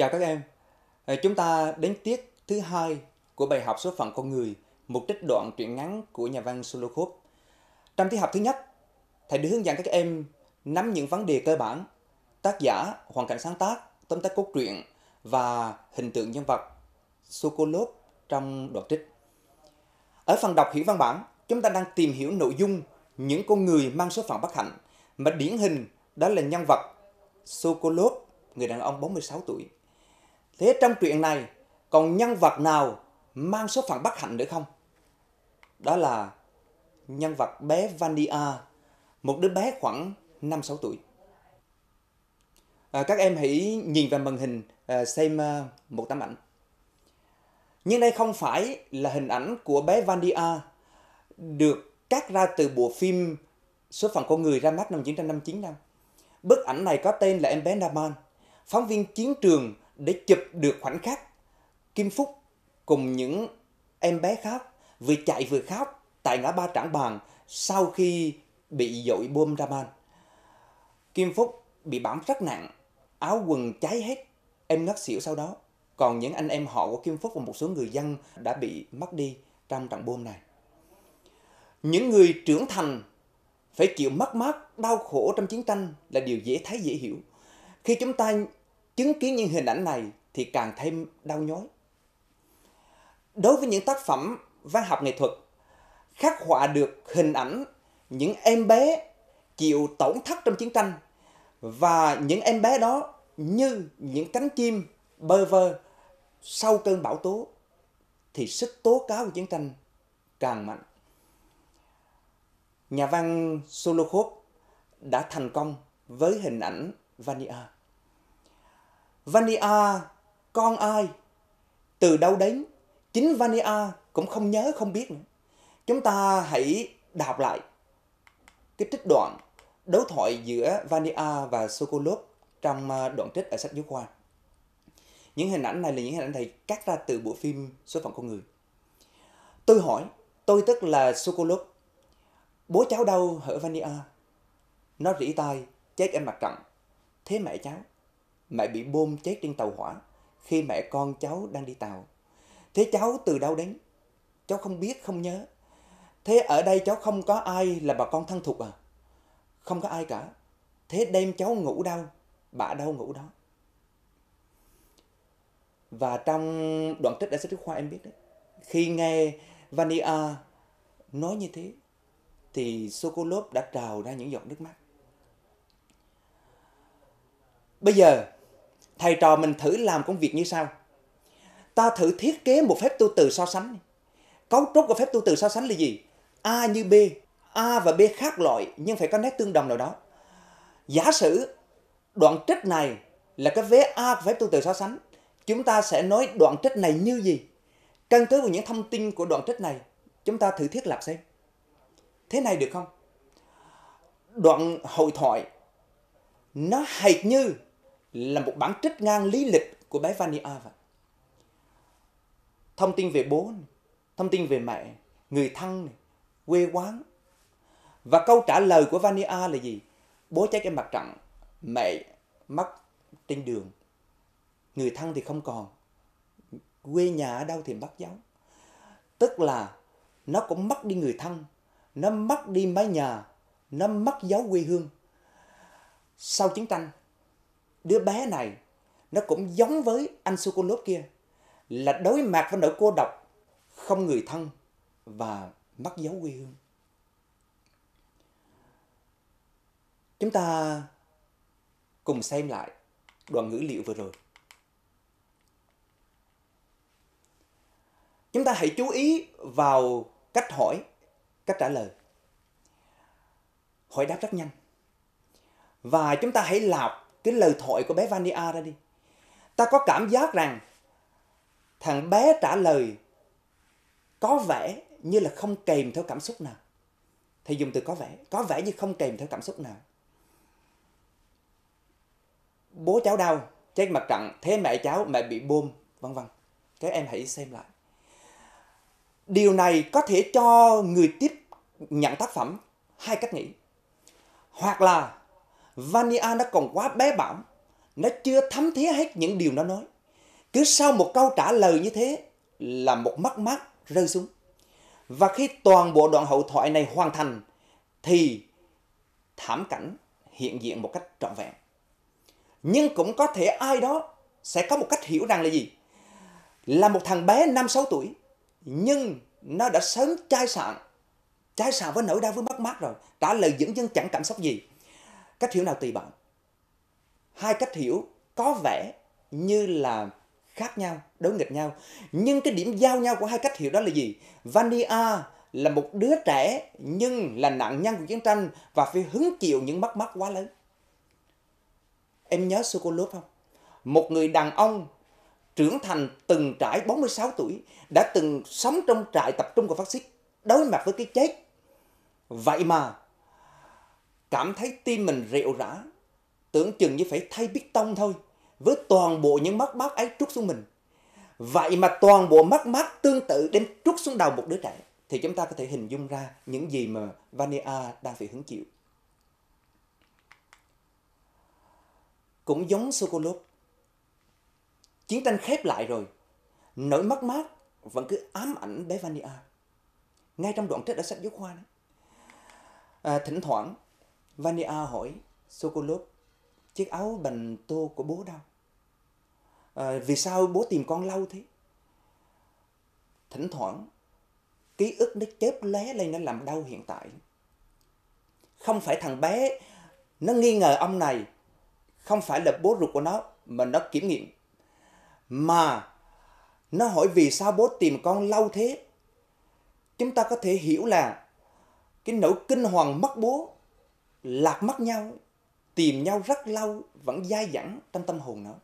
Chào các em, ờ, chúng ta đến tiết thứ hai của bài học số phận con người, một trích đoạn truyện ngắn của nhà văn Solokhov. Trong tiết học thứ nhất, thầy đã hướng dẫn các em nắm những vấn đề cơ bản, tác giả, hoàn cảnh sáng tác, tóm tắt cốt truyện và hình tượng nhân vật Sokolov trong đoạn trích. Ở phần đọc hiểu văn bản, chúng ta đang tìm hiểu nội dung những con người mang số phận bất hạnh mà điển hình đó là nhân vật Sokolov, người đàn ông 46 tuổi. Thế trong truyện này còn nhân vật nào mang số phận bất hạnh nữa không? Đó là nhân vật bé Vania, một đứa bé khoảng 5-6 tuổi. À, các em hãy nhìn vào màn hình à, xem à, một tấm ảnh. Nhưng đây không phải là hình ảnh của bé Vania được cắt ra từ bộ phim Số phận con người ra mắt năm 1959 năm. Bức ảnh này có tên là em bé Naman. Phóng viên chiến trường để chụp được khoảnh khắc Kim Phúc cùng những em bé khác vừa chạy vừa khóc tại ngã ba Trảng Bàng sau khi bị dội bom ra man. Kim Phúc bị bỏng rất nặng, áo quần cháy hết, em ngất xỉu sau đó. Còn những anh em họ của Kim Phúc và một số người dân đã bị mất đi trong trận bom này. Những người trưởng thành phải chịu mất mát, đau khổ trong chiến tranh là điều dễ thấy dễ hiểu. Khi chúng ta chứng kiến những hình ảnh này thì càng thêm đau nhói. Đối với những tác phẩm văn học nghệ thuật khắc họa được hình ảnh những em bé chịu tổn thất trong chiến tranh và những em bé đó như những cánh chim bơ vơ sau cơn bão tố thì sức tố cáo của chiến tranh càng mạnh. Nhà văn Solokhov đã thành công với hình ảnh Vania. Vania, con ai? Từ đâu đến? Chính Vania cũng không nhớ không biết nữa. Chúng ta hãy đọc lại cái trích đoạn đối thoại giữa Vania và Sokolov trong à, đoạn trích ở sách giáo khoa. Những hình ảnh này là những hình ảnh thầy cắt ra từ bộ phim Số phận con người. Tôi hỏi, tôi tức là Sokolov. Bố cháu đâu hở Vania? Nó rỉ tai, chết em mặt trận. Thế mẹ cháu mẹ bị bom chết trên tàu hỏa khi mẹ con cháu đang đi tàu. Thế cháu từ đâu đến? Cháu không biết, không nhớ. Thế ở đây cháu không có ai là bà con thân thuộc à? Không có ai cả. Thế đêm cháu ngủ đâu? Bà đâu ngủ đó? Và trong đoạn trích đã sách Khoa em biết đấy. Khi nghe Vania nói như thế, thì Sokolov đã trào ra những giọt nước mắt. Bây giờ thầy trò mình thử làm công việc như sau ta thử thiết kế một phép tu từ so sánh cấu trúc của phép tu từ so sánh là gì a như b a và b khác loại nhưng phải có nét tương đồng nào đó giả sử đoạn trích này là cái vế a của phép tu từ so sánh chúng ta sẽ nói đoạn trích này như gì căn cứ vào những thông tin của đoạn trích này chúng ta thử thiết lập xem thế này được không đoạn hội thoại nó hệt như là một bản trích ngang lý lịch của bé Vania vậy. Thông tin về bố, này, thông tin về mẹ, người thân, này, quê quán. Và câu trả lời của Vania là gì? Bố chết trên mặt trận, mẹ mất trên đường. Người thân thì không còn. Quê nhà ở đâu thì mất dấu. Tức là nó cũng mất đi người thân, nó mất đi mái nhà, nó mất dấu quê hương. Sau chiến tranh, đứa bé này nó cũng giống với anh Sokolov kia là đối mặt với nỗi cô độc, không người thân và mất dấu quê hương. Chúng ta cùng xem lại đoạn ngữ liệu vừa rồi. Chúng ta hãy chú ý vào cách hỏi, cách trả lời. Hỏi đáp rất nhanh. Và chúng ta hãy lọc cái lời thoại của bé Vania ra đi ta có cảm giác rằng thằng bé trả lời có vẻ như là không kèm theo cảm xúc nào thầy dùng từ có vẻ có vẻ như không kèm theo cảm xúc nào bố cháu đau trên mặt trận thế mẹ cháu mẹ bị bom vân vân các em hãy xem lại điều này có thể cho người tiếp nhận tác phẩm hai cách nghĩ hoặc là Vania nó còn quá bé bỏng, nó chưa thấm thía hết những điều nó nói. Cứ sau một câu trả lời như thế là một mắt mắt rơi xuống. Và khi toàn bộ đoạn hậu thoại này hoàn thành thì thảm cảnh hiện diện một cách trọn vẹn. Nhưng cũng có thể ai đó sẽ có một cách hiểu rằng là gì? Là một thằng bé 5-6 tuổi nhưng nó đã sớm chai sạn chai sạn với nỗi đau với mất mát rồi trả lời dẫn dân chẳng cảm xúc gì cách hiểu nào tùy bạn hai cách hiểu có vẻ như là khác nhau đối nghịch nhau nhưng cái điểm giao nhau của hai cách hiểu đó là gì Vania là một đứa trẻ nhưng là nạn nhân của chiến tranh và phải hứng chịu những mất mát quá lớn em nhớ Sokolov không một người đàn ông trưởng thành từng trải 46 tuổi đã từng sống trong trại tập trung của phát xít đối mặt với cái chết vậy mà cảm thấy tim mình rệu rã, tưởng chừng như phải thay bít tông thôi, với toàn bộ những mắt mát ấy trút xuống mình. Vậy mà toàn bộ mắt mát tương tự đến trút xuống đầu một đứa trẻ, thì chúng ta có thể hình dung ra những gì mà Vania đang phải hứng chịu. Cũng giống Sokolov, chiến tranh khép lại rồi, nỗi mất mát vẫn cứ ám ảnh bé Vania. Ngay trong đoạn trích ở sách giáo khoa, đấy, À, thỉnh thoảng Vania hỏi Sokolov, chiếc áo bằng tô của bố đâu? À, vì sao bố tìm con lâu thế? Thỉnh thoảng, ký ức nó chớp lé lên nó làm đau hiện tại. Không phải thằng bé, nó nghi ngờ ông này, không phải là bố ruột của nó, mà nó kiểm nghiệm. Mà nó hỏi vì sao bố tìm con lâu thế? Chúng ta có thể hiểu là cái nỗi kinh hoàng mất bố lạc mắt nhau tìm nhau rất lâu vẫn dai dẳng trong tâm hồn nữa.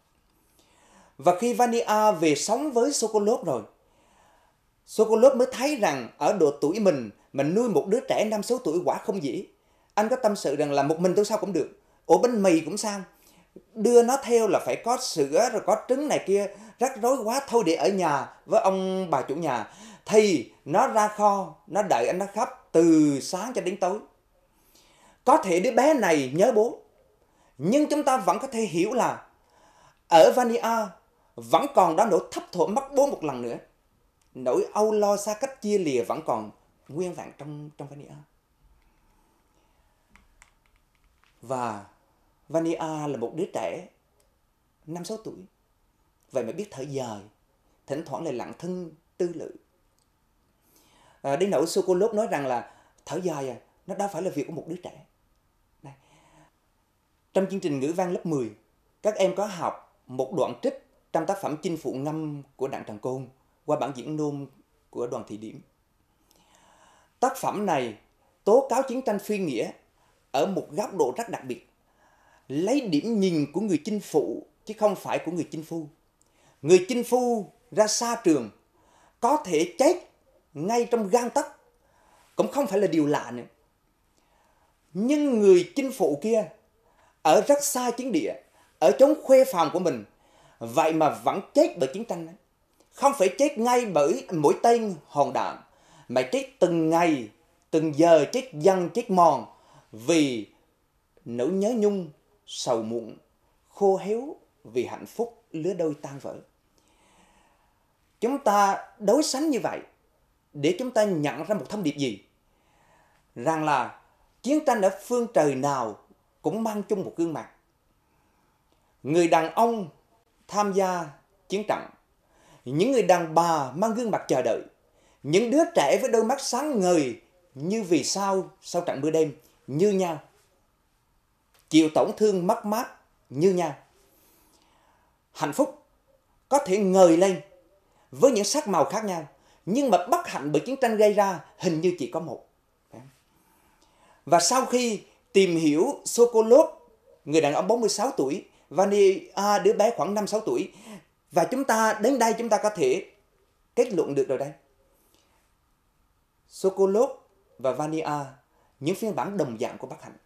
và khi Vania về sống với Sokolov rồi Sokolov mới thấy rằng ở độ tuổi mình mình nuôi một đứa trẻ năm số tuổi quả không dễ anh có tâm sự rằng là một mình tôi sao cũng được ổ bánh mì cũng sao đưa nó theo là phải có sữa rồi có trứng này kia rắc rối quá thôi để ở nhà với ông bà chủ nhà thì nó ra kho nó đợi anh nó khóc từ sáng cho đến tối có thể đứa bé này nhớ bố nhưng chúng ta vẫn có thể hiểu là ở Vania vẫn còn đó nỗi thấp thỏm mất bố một lần nữa nỗi âu lo xa cách chia lìa vẫn còn nguyên vẹn trong trong Vania và Vania là một đứa trẻ năm sáu tuổi vậy mà biết thở dài thỉnh thoảng lại lặng thân tư lự à, đến nỗi Sokolov nói rằng là thở dài à, nó đâu phải là việc của một đứa trẻ trong chương trình ngữ văn lớp 10, các em có học một đoạn trích trong tác phẩm Chinh phụ ngâm của Đặng Trần Côn qua bản diễn nôm của Đoàn Thị Điểm. Tác phẩm này tố cáo chiến tranh phi nghĩa ở một góc độ rất đặc biệt, lấy điểm nhìn của người chinh phụ chứ không phải của người chinh phu. Người chinh phu ra xa trường có thể chết ngay trong gan tấc cũng không phải là điều lạ nữa. Nhưng người chinh phụ kia ở rất xa chiến địa, ở chốn khuê phòng của mình, vậy mà vẫn chết bởi chiến tranh. Không phải chết ngay bởi mũi tên hòn đạn, mà chết từng ngày, từng giờ chết dần chết mòn vì nỗi nhớ nhung, sầu muộn, khô héo vì hạnh phúc lứa đôi tan vỡ. Chúng ta đối sánh như vậy để chúng ta nhận ra một thông điệp gì? Rằng là chiến tranh ở phương trời nào cũng mang chung một gương mặt. Người đàn ông tham gia chiến trận, những người đàn bà mang gương mặt chờ đợi, những đứa trẻ với đôi mắt sáng ngời như vì sao sau trận mưa đêm như nhau. Chịu tổn thương mất mát như nhau. Hạnh phúc có thể ngời lên với những sắc màu khác nhau, nhưng mà bất hạnh bởi chiến tranh gây ra hình như chỉ có một. Và sau khi tìm hiểu Sokolov, người đàn ông 46 tuổi, Vania à, đứa bé khoảng 5-6 tuổi. Và chúng ta đến đây chúng ta có thể kết luận được rồi đây. Sokolov và Vania, những phiên bản đồng dạng của Bắc Hạnh.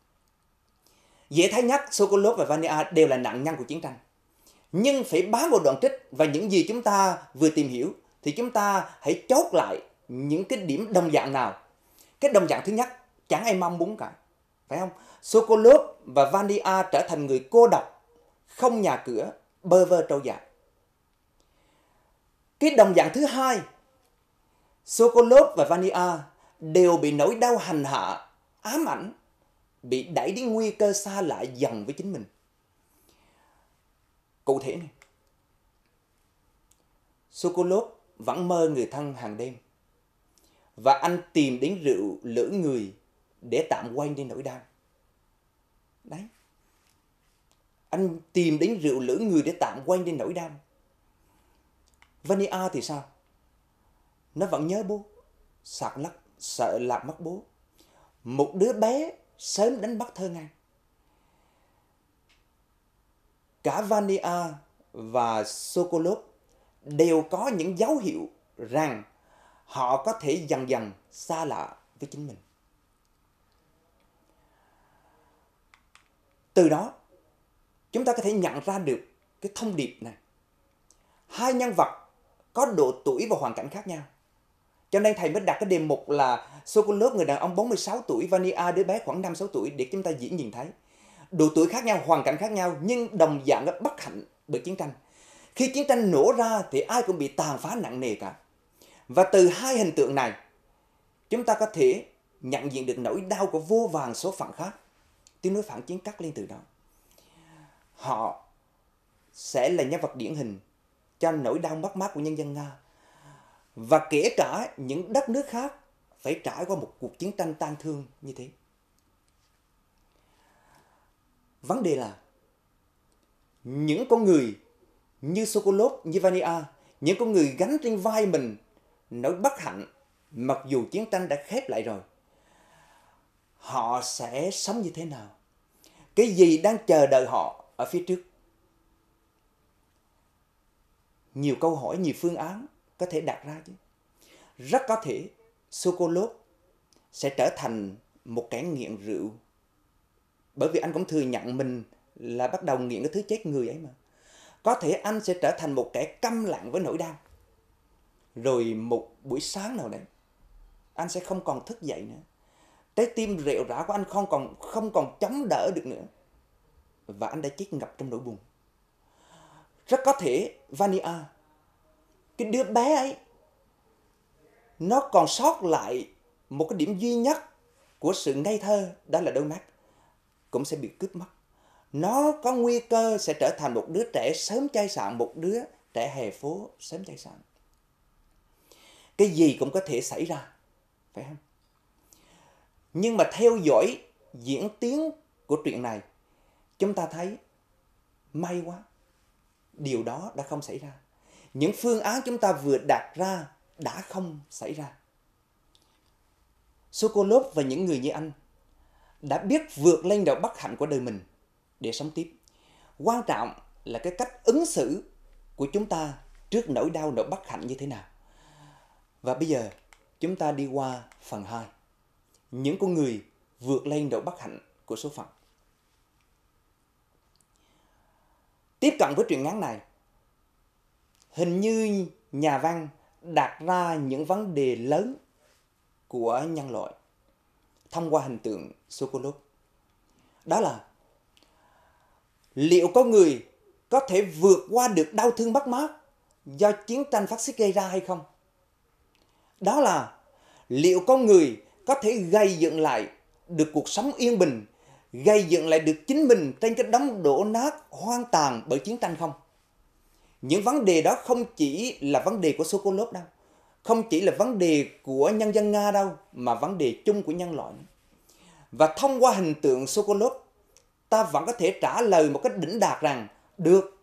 Dễ thấy nhất, Sokolov và Vania đều là nạn nhân của chiến tranh. Nhưng phải bám vào đoạn trích và những gì chúng ta vừa tìm hiểu thì chúng ta hãy chốt lại những cái điểm đồng dạng nào. Cái đồng dạng thứ nhất, chẳng ai mong muốn cả phải không Sokolov và Vania trở thành người cô độc không nhà cửa bơ vơ trâu dạng cái đồng dạng thứ hai Sokolov và Vania đều bị nỗi đau hành hạ ám ảnh bị đẩy đến nguy cơ xa lạ dần với chính mình cụ thể này Sokolov vẫn mơ người thân hàng đêm và anh tìm đến rượu lưỡi người để tạm quay đi nỗi đau đấy anh tìm đến rượu lưỡi người để tạm quay đi nỗi đau Vania thì sao nó vẫn nhớ bố sạc lắc sợ lạc mất bố một đứa bé sớm đánh bắt thơ ngang cả Vania và Sokolov đều có những dấu hiệu rằng họ có thể dần dần xa lạ với chính mình từ đó chúng ta có thể nhận ra được cái thông điệp này hai nhân vật có độ tuổi và hoàn cảnh khác nhau cho nên thầy mới đặt cái đề mục là số cô lớp người đàn ông 46 tuổi Vania đứa bé khoảng 5 6 tuổi để chúng ta dĩ nhìn thấy. Độ tuổi khác nhau, hoàn cảnh khác nhau nhưng đồng dạng là bất hạnh bởi chiến tranh. Khi chiến tranh nổ ra thì ai cũng bị tàn phá nặng nề cả. Và từ hai hình tượng này, chúng ta có thể nhận diện được nỗi đau của vô vàng số phận khác tiếng nói phản chiến cắt lên từ đó họ sẽ là nhân vật điển hình cho nỗi đau mất mát của nhân dân nga và kể cả những đất nước khác phải trải qua một cuộc chiến tranh tan thương như thế vấn đề là những con người như Sokolov, như Vania, những con người gánh trên vai mình nỗi bất hạnh mặc dù chiến tranh đã khép lại rồi họ sẽ sống như thế nào cái gì đang chờ đợi họ ở phía trước nhiều câu hỏi nhiều phương án có thể đặt ra chứ rất có thể Sokolov sẽ trở thành một kẻ nghiện rượu bởi vì anh cũng thừa nhận mình là bắt đầu nghiện cái thứ chết người ấy mà có thể anh sẽ trở thành một kẻ câm lặng với nỗi đau rồi một buổi sáng nào đấy anh sẽ không còn thức dậy nữa trái tim rệu rã của anh không còn không còn chống đỡ được nữa và anh đã chết ngập trong nỗi buồn rất có thể Vania cái đứa bé ấy nó còn sót lại một cái điểm duy nhất của sự ngây thơ đó là đôi mắt cũng sẽ bị cướp mất nó có nguy cơ sẽ trở thành một đứa trẻ sớm chai sạn một đứa trẻ hè phố sớm chai sạn cái gì cũng có thể xảy ra phải không nhưng mà theo dõi diễn tiến của chuyện này chúng ta thấy may quá điều đó đã không xảy ra những phương án chúng ta vừa đặt ra đã không xảy ra Sokolov và những người như anh đã biết vượt lên đầu bất hạnh của đời mình để sống tiếp. Quan trọng là cái cách ứng xử của chúng ta trước nỗi đau nỗi bất hạnh như thế nào. Và bây giờ chúng ta đi qua phần 2 những con người vượt lên độ bất hạnh của số phận. Tiếp cận với truyện ngắn này, hình như nhà văn đặt ra những vấn đề lớn của nhân loại thông qua hình tượng Sokolov. Đó là liệu có người có thể vượt qua được đau thương mất mát do chiến tranh phát xít gây ra hay không? Đó là liệu có người có thể gây dựng lại được cuộc sống yên bình, gây dựng lại được chính mình trên cái đống đổ nát hoang tàn bởi chiến tranh không? Những vấn đề đó không chỉ là vấn đề của Sokolov đâu, không chỉ là vấn đề của nhân dân Nga đâu, mà vấn đề chung của nhân loại. Và thông qua hình tượng Sokolov, ta vẫn có thể trả lời một cách đỉnh đạt rằng, được,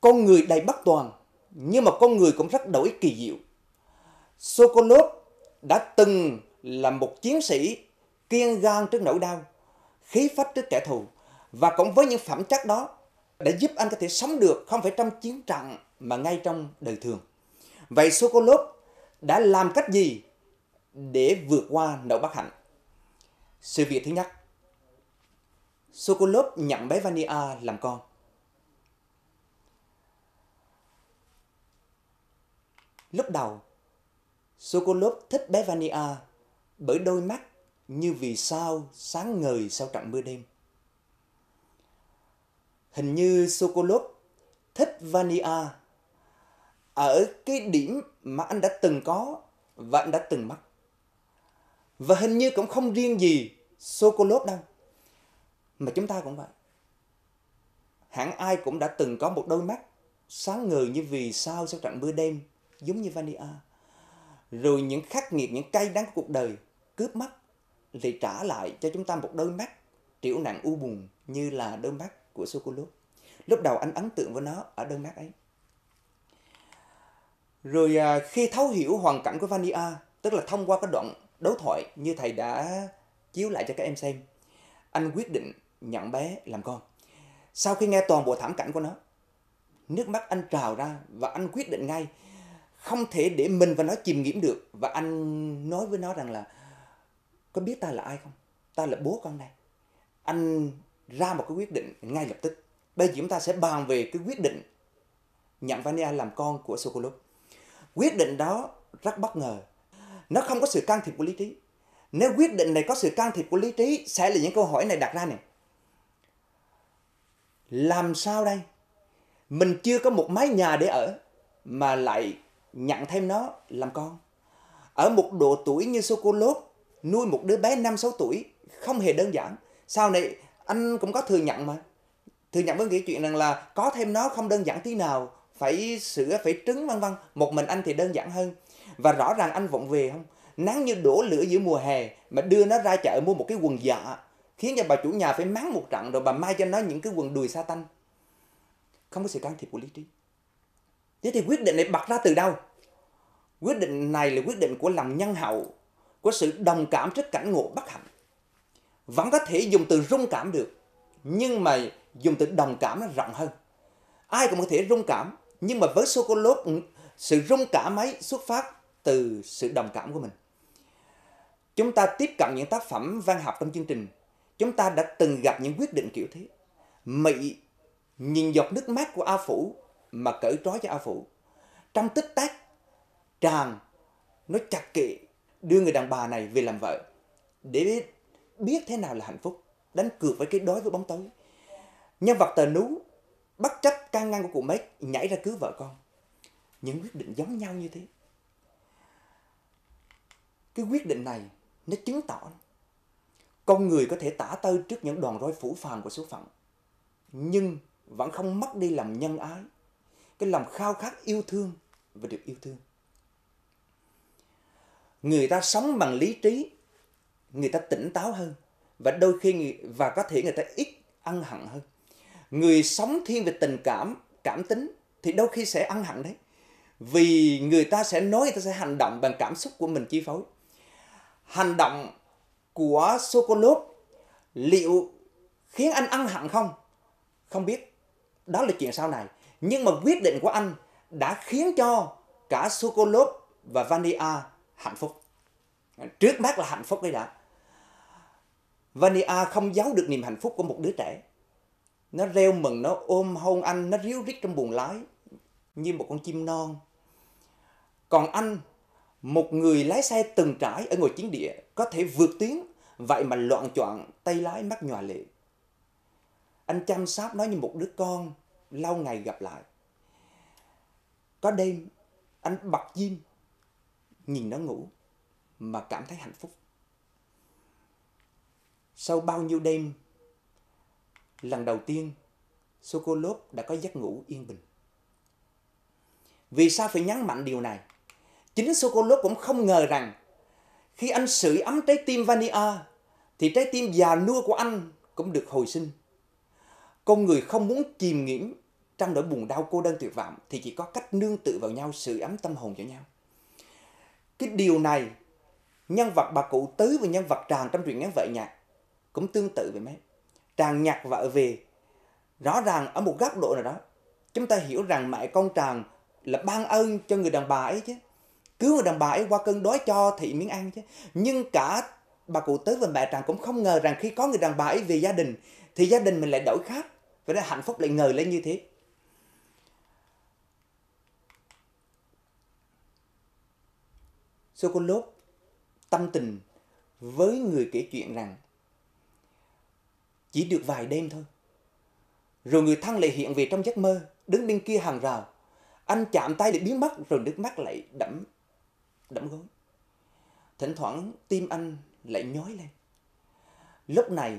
con người đầy bất toàn, nhưng mà con người cũng rất đổi kỳ diệu. Sokolov đã từng là một chiến sĩ kiên gan trước nỗi đau, khí phách trước kẻ thù và cộng với những phẩm chất đó đã giúp anh có thể sống được không phải trong chiến trận mà ngay trong đời thường. Vậy Sokolov đã làm cách gì để vượt qua nỗi bất hạnh? Sự việc thứ nhất, Sokolov nhận bé Vania làm con. Lúc đầu, Sokolov thích bé Vania bởi đôi mắt như vì sao sáng ngời sau trận mưa đêm. Hình như Sokolov thích Vania ở cái điểm mà anh đã từng có và anh đã từng mắc. Và hình như cũng không riêng gì Sokolov đâu. Mà chúng ta cũng vậy. Hẳn ai cũng đã từng có một đôi mắt sáng ngời như vì sao sau trận mưa đêm giống như Vania rồi những khắc nghiệt những cay đắng của cuộc đời cướp mất thì trả lại cho chúng ta một đôi mắt triệu nặng u buồn như là đôi mắt của Sokolov lúc đầu anh ấn tượng với nó ở đôi mắt ấy rồi à, khi thấu hiểu hoàn cảnh của Vania tức là thông qua cái đoạn đấu thoại như thầy đã chiếu lại cho các em xem anh quyết định nhận bé làm con sau khi nghe toàn bộ thảm cảnh của nó nước mắt anh trào ra và anh quyết định ngay không thể để mình và nó chìm nghiệm được và anh nói với nó rằng là có biết ta là ai không ta là bố con đây anh ra một cái quyết định ngay lập tức bây giờ chúng ta sẽ bàn về cái quyết định nhận Vania làm con của Sokolov quyết định đó rất bất ngờ nó không có sự can thiệp của lý trí nếu quyết định này có sự can thiệp của lý trí sẽ là những câu hỏi này đặt ra này làm sao đây mình chưa có một mái nhà để ở mà lại nhận thêm nó làm con. Ở một độ tuổi như Sokolov, nuôi một đứa bé 5-6 tuổi không hề đơn giản. Sau này anh cũng có thừa nhận mà. Thừa nhận với nghĩa chuyện rằng là có thêm nó không đơn giản tí nào. Phải sửa, phải trứng vân vân. Một mình anh thì đơn giản hơn. Và rõ ràng anh vọng về không? Nắng như đổ lửa giữa mùa hè mà đưa nó ra chợ mua một cái quần dạ khiến cho bà chủ nhà phải mắng một trận rồi bà mai cho nó những cái quần đùi sa tanh không có sự can thiệp của lý trí thế thì quyết định này bật ra từ đâu Quyết định này là quyết định của lòng nhân hậu, của sự đồng cảm trước cảnh ngộ bất hạnh. Vẫn có thể dùng từ rung cảm được, nhưng mà dùng từ đồng cảm nó rộng hơn. Ai cũng có thể rung cảm, nhưng mà với Sokolov, sự rung cảm ấy xuất phát từ sự đồng cảm của mình. Chúng ta tiếp cận những tác phẩm văn học trong chương trình, chúng ta đã từng gặp những quyết định kiểu thế. Mỹ nhìn giọt nước mắt của A Phủ mà cởi trói cho A Phủ. Trong tích tắc chàng nó chặt kệ đưa người đàn bà này về làm vợ để biết, biết thế nào là hạnh phúc đánh cược với cái đói với bóng tối nhân vật tờ nú bất chấp can ngăn của cụ mấy nhảy ra cứu vợ con những quyết định giống nhau như thế cái quyết định này nó chứng tỏ con người có thể tả tơi trước những đoàn roi phủ phàng của số phận nhưng vẫn không mất đi lòng nhân ái cái lòng khao khát yêu thương và được yêu thương người ta sống bằng lý trí người ta tỉnh táo hơn và đôi khi và có thể người ta ít ăn hận hơn người sống thiên về tình cảm cảm tính thì đôi khi sẽ ăn hận đấy vì người ta sẽ nói người ta sẽ hành động bằng cảm xúc của mình chi phối hành động của Sokolov liệu khiến anh ăn hận không không biết đó là chuyện sau này nhưng mà quyết định của anh đã khiến cho cả Sokolov và Vania hạnh phúc trước mắt là hạnh phúc đấy đã Vania không giấu được niềm hạnh phúc của một đứa trẻ nó reo mừng nó ôm hôn anh nó ríu rít trong buồng lái như một con chim non còn anh một người lái xe từng trải ở ngồi chiến địa có thể vượt tuyến vậy mà loạn chọn tay lái mắt nhòa lệ anh chăm sóc nó như một đứa con lâu ngày gặp lại có đêm anh bật diêm nhìn nó ngủ mà cảm thấy hạnh phúc. Sau bao nhiêu đêm, lần đầu tiên Sokolov đã có giấc ngủ yên bình. Vì sao phải nhấn mạnh điều này? Chính Sokolov cũng không ngờ rằng khi anh sưởi ấm trái tim Vania thì trái tim già nua của anh cũng được hồi sinh. Con người không muốn chìm nghiễm trong nỗi buồn đau cô đơn tuyệt vọng thì chỉ có cách nương tựa vào nhau sự ấm tâm hồn cho nhau cái điều này nhân vật bà cụ tứ và nhân vật tràng trong truyện ngắn vợ nhạc cũng tương tự vậy mấy tràng nhặt vợ về rõ ràng ở một góc độ nào đó chúng ta hiểu rằng mẹ con tràng là ban ơn cho người đàn bà ấy chứ cứu người đàn bà ấy qua cơn đói cho thị miếng ăn chứ nhưng cả bà cụ tứ và mẹ tràng cũng không ngờ rằng khi có người đàn bà ấy về gia đình thì gia đình mình lại đổi khác vậy đó hạnh phúc lại ngờ lên như thế Sokolov tâm tình với người kể chuyện rằng chỉ được vài đêm thôi. Rồi người thân lại hiện về trong giấc mơ, đứng bên kia hàng rào. Anh chạm tay để biến mất rồi nước mắt lại đẫm, đẫm gối. Thỉnh thoảng tim anh lại nhói lên. Lúc này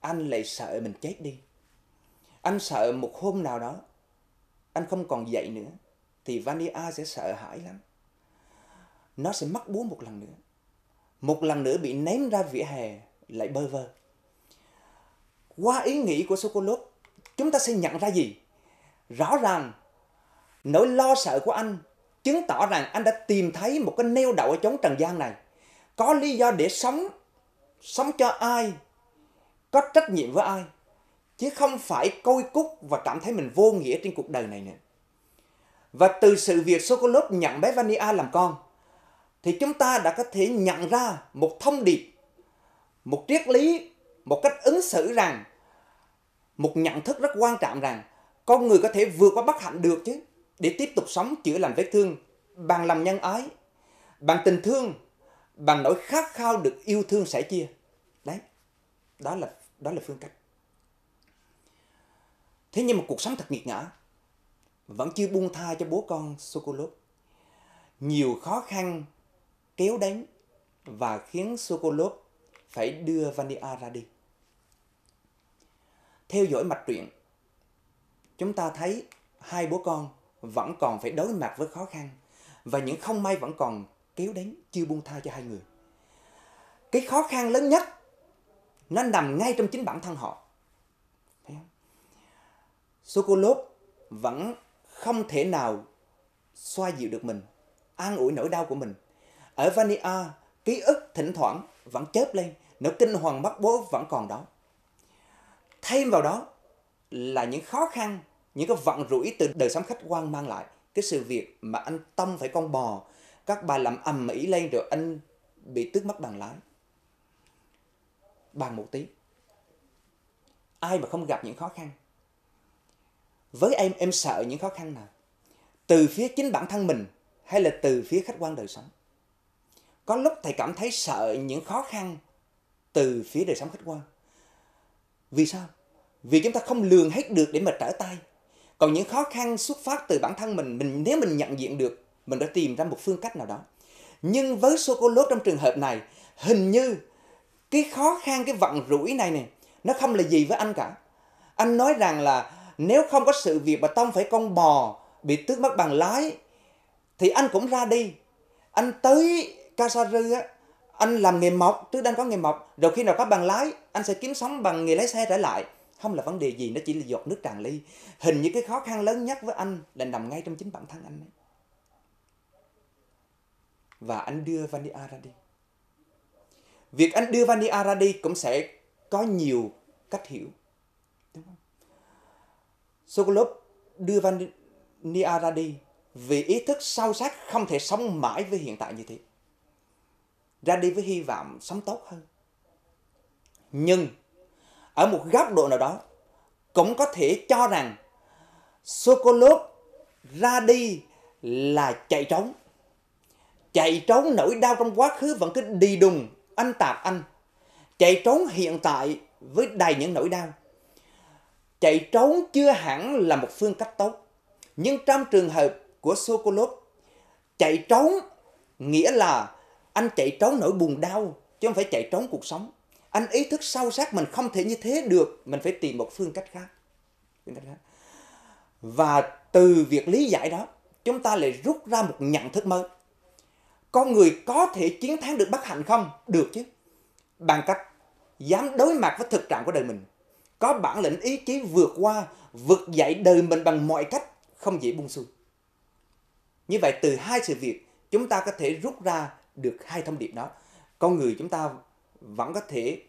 anh lại sợ mình chết đi. Anh sợ một hôm nào đó anh không còn dậy nữa thì Vania sẽ sợ hãi lắm nó sẽ mắc búa một lần nữa một lần nữa bị ném ra vỉa hè lại bơ vơ qua ý nghĩ của Sokolov chúng ta sẽ nhận ra gì rõ ràng nỗi lo sợ của anh chứng tỏ rằng anh đã tìm thấy một cái neo đậu ở chốn trần gian này có lý do để sống sống cho ai có trách nhiệm với ai chứ không phải coi cúc và cảm thấy mình vô nghĩa trên cuộc đời này nữa và từ sự việc Sokolov nhận bé Vania làm con thì chúng ta đã có thể nhận ra một thông điệp, một triết lý, một cách ứng xử rằng một nhận thức rất quan trọng rằng con người có thể vượt qua bất hạnh được chứ để tiếp tục sống chữa lành vết thương bằng lòng nhân ái, bằng tình thương, bằng nỗi khát khao được yêu thương sẻ chia. Đấy. Đó là đó là phương cách. Thế nhưng mà cuộc sống thật nghiệt ngã vẫn chưa buông tha cho bố con Sokolov. Nhiều khó khăn kéo đánh và khiến Sokolov phải đưa Vania ra đi. Theo dõi mạch truyện, chúng ta thấy hai bố con vẫn còn phải đối mặt với khó khăn và những không may vẫn còn kéo đánh chưa buông tha cho hai người. Cái khó khăn lớn nhất nó nằm ngay trong chính bản thân họ. Thấy Sokolov vẫn không thể nào xoa dịu được mình, an ủi nỗi đau của mình ở Vania, ký ức thỉnh thoảng vẫn chớp lên, nỗi kinh hoàng bắt bố vẫn còn đó. Thêm vào đó là những khó khăn, những cái vận rủi từ đời sống khách quan mang lại. Cái sự việc mà anh Tâm phải con bò, các bà làm ầm ĩ lên rồi anh bị tước mất bằng lái. Bằng một tí. Ai mà không gặp những khó khăn? Với em, em sợ những khó khăn nào? Từ phía chính bản thân mình hay là từ phía khách quan đời sống? có lúc thầy cảm thấy sợ những khó khăn từ phía đời sống khách quan vì sao vì chúng ta không lường hết được để mà trở tay còn những khó khăn xuất phát từ bản thân mình mình nếu mình nhận diện được mình đã tìm ra một phương cách nào đó nhưng với sô cô lốt trong trường hợp này hình như cái khó khăn cái vận rủi này này, nó không là gì với anh cả anh nói rằng là nếu không có sự việc mà tông phải con bò bị tước mất bằng lái thì anh cũng ra đi anh tới Kasari á, anh làm nghề mộc, trước đây anh có nghề mộc, rồi khi nào có bằng lái, anh sẽ kiếm sống bằng nghề lái xe trở lại. Không là vấn đề gì, nó chỉ là giọt nước tràn ly. Hình như cái khó khăn lớn nhất với anh là nằm ngay trong chính bản thân anh ấy. Và anh đưa Vania ra đi. Việc anh đưa Vania ra đi cũng sẽ có nhiều cách hiểu. Đúng không? Sokolov đưa Vania ra đi vì ý thức sâu sắc không thể sống mãi với hiện tại như thế ra đi với hy vọng sống tốt hơn nhưng ở một góc độ nào đó cũng có thể cho rằng Sokolov ra đi là chạy trốn chạy trốn nỗi đau trong quá khứ vẫn cứ đi đùng anh tạp anh chạy trốn hiện tại với đầy những nỗi đau chạy trốn chưa hẳn là một phương cách tốt nhưng trong trường hợp của Sokolov chạy trốn nghĩa là anh chạy trốn nỗi buồn đau chứ không phải chạy trốn cuộc sống anh ý thức sâu sắc mình không thể như thế được mình phải tìm một phương cách khác và từ việc lý giải đó chúng ta lại rút ra một nhận thức mới con người có thể chiến thắng được bất hạnh không được chứ bằng cách dám đối mặt với thực trạng của đời mình có bản lĩnh ý chí vượt qua vực dậy đời mình bằng mọi cách không dễ buông xuôi như vậy từ hai sự việc chúng ta có thể rút ra được hai thông điệp đó con người chúng ta vẫn có thể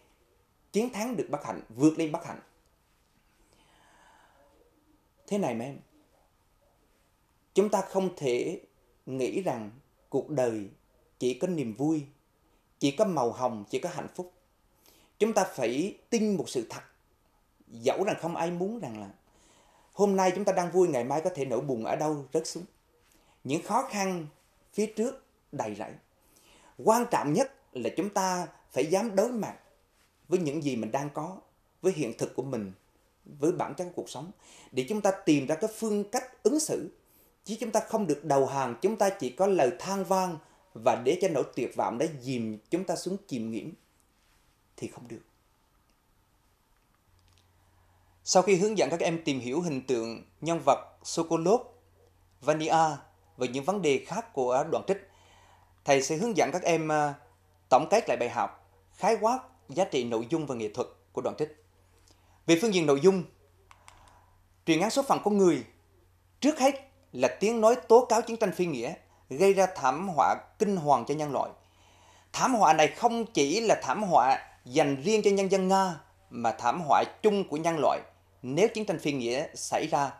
chiến thắng được bất hạnh vượt lên bất hạnh thế này mà em chúng ta không thể nghĩ rằng cuộc đời chỉ có niềm vui chỉ có màu hồng chỉ có hạnh phúc chúng ta phải tin một sự thật dẫu rằng không ai muốn rằng là hôm nay chúng ta đang vui ngày mai có thể nỗi buồn ở đâu rớt xuống những khó khăn phía trước đầy rẫy quan trọng nhất là chúng ta phải dám đối mặt với những gì mình đang có với hiện thực của mình với bản chất của cuộc sống để chúng ta tìm ra cái phương cách ứng xử chứ chúng ta không được đầu hàng chúng ta chỉ có lời than vang và để cho nỗi tuyệt vọng đã dìm chúng ta xuống chìm nghỉm thì không được sau khi hướng dẫn các em tìm hiểu hình tượng nhân vật Sokolov, Vania và những vấn đề khác của đoạn trích thầy sẽ hướng dẫn các em ờ, tổng kết lại bài học, khái quát giá trị nội dung và nghệ thuật của đoạn trích. Về phương diện nội dung, truyền ngắn số phận con người trước hết là tiếng nói tố cáo chiến tranh phi nghĩa gây ra thảm họa kinh hoàng cho nhân loại. Thảm họa này không chỉ là thảm họa dành riêng cho nhân dân Nga mà thảm họa chung của nhân loại nếu chiến tranh phi nghĩa xảy ra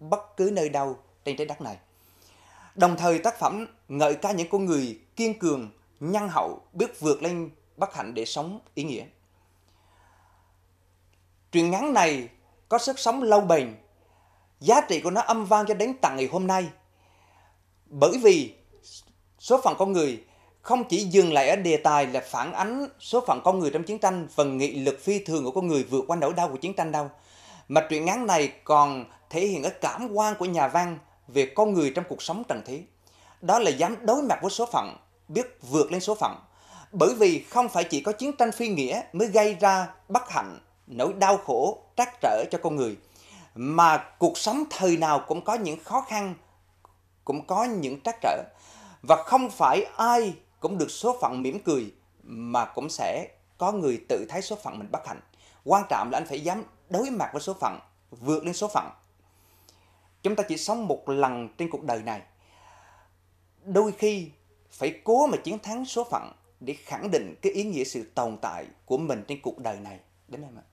bất cứ nơi đâu trên trái đất này. Đồng thời tác phẩm ngợi ca những con người kiên cường, nhân hậu, biết vượt lên bất hạnh để sống ý nghĩa. Truyện ngắn này có sức sống lâu bền, giá trị của nó âm vang cho đến tận ngày hôm nay. Bởi vì số phận con người không chỉ dừng lại ở đề tài là phản ánh số phận con người trong chiến tranh và nghị lực phi thường của con người vượt qua nỗi đau của chiến tranh đâu, mà truyện ngắn này còn thể hiện ở cảm quan của nhà văn về con người trong cuộc sống trần thế. Đó là dám đối mặt với số phận, biết vượt lên số phận. Bởi vì không phải chỉ có chiến tranh phi nghĩa mới gây ra bất hạnh, nỗi đau khổ, trắc trở cho con người. Mà cuộc sống thời nào cũng có những khó khăn, cũng có những trắc trở. Và không phải ai cũng được số phận mỉm cười mà cũng sẽ có người tự thấy số phận mình bất hạnh. Quan trọng là anh phải dám đối mặt với số phận, vượt lên số phận chúng ta chỉ sống một lần trên cuộc đời này đôi khi phải cố mà chiến thắng số phận để khẳng định cái ý nghĩa sự tồn tại của mình trên cuộc đời này đến em ạ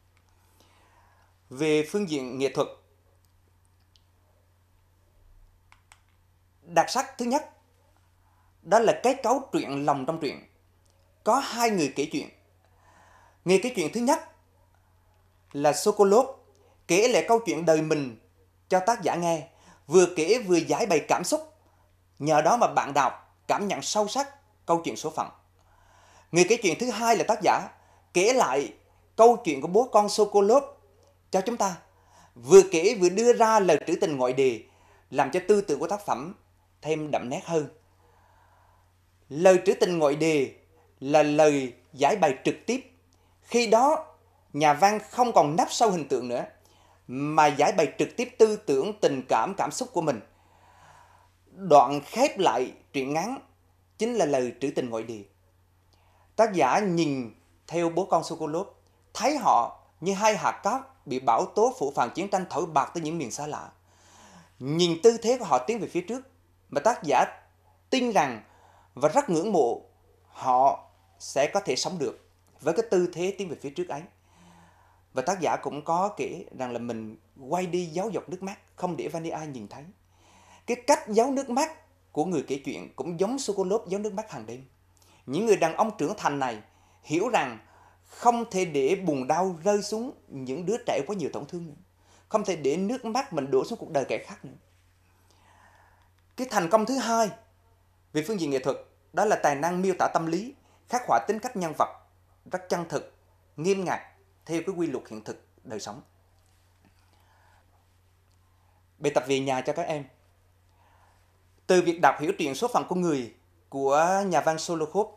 về phương diện nghệ thuật đặc sắc thứ nhất đó là cái cấu truyện lòng trong truyện có hai người kể chuyện người kể chuyện thứ nhất là Sokolov kể lại câu chuyện đời mình cho tác giả nghe, vừa kể vừa giải bày cảm xúc. Nhờ đó mà bạn đọc cảm nhận sâu sắc câu chuyện số phận. Người kể chuyện thứ hai là tác giả kể lại câu chuyện của bố con Sokolov cho chúng ta. Vừa kể vừa đưa ra lời trữ tình ngoại đề làm cho tư tưởng của tác phẩm thêm đậm nét hơn. Lời trữ tình ngoại đề là lời giải bày trực tiếp. Khi đó, nhà văn không còn nắp sau hình tượng nữa mà giải bày trực tiếp tư tưởng, tình cảm, cảm xúc của mình. Đoạn khép lại truyện ngắn chính là lời trữ tình ngoại địa. Tác giả nhìn theo bố con Sokolov, thấy họ như hai hạt cát bị bão tố phủ phàng chiến tranh thổi bạc tới những miền xa lạ. Nhìn tư thế của họ tiến về phía trước, mà tác giả tin rằng và rất ngưỡng mộ họ sẽ có thể sống được với cái tư thế tiến về phía trước ấy và tác giả cũng có kể rằng là mình quay đi giáo dục nước mắt không để Vania nhìn thấy cái cách giáo nước mắt của người kể chuyện cũng giống Sokolov giáo nước mắt hàng đêm những người đàn ông trưởng thành này hiểu rằng không thể để buồn đau rơi xuống những đứa trẻ quá nhiều tổn thương nữa không thể để nước mắt mình đổ xuống cuộc đời kẻ khác nữa cái thành công thứ hai về phương diện nghệ thuật đó là tài năng miêu tả tâm lý khắc họa tính cách nhân vật rất chân thực nghiêm ngặt theo cái quy luật hiện thực đời sống bài tập về nhà cho các em từ việc đọc hiểu truyện số phận của người của nhà văn Solokhov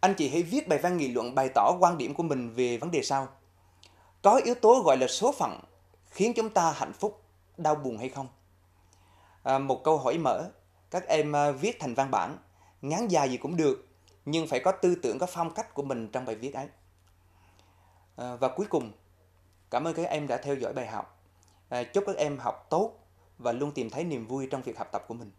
anh chị hãy viết bài văn nghị luận bày tỏ quan điểm của mình về vấn đề sau có yếu tố gọi là số phận khiến chúng ta hạnh phúc đau buồn hay không à, một câu hỏi mở các em à, viết thành văn bản ngắn dài gì cũng được nhưng phải có tư tưởng có phong cách của mình trong bài viết ấy Ờ, và cuối cùng, cảm ơn các em đã theo dõi bài học. Ờ, chúc các em học tốt và luôn tìm thấy niềm vui trong việc học tập của mình.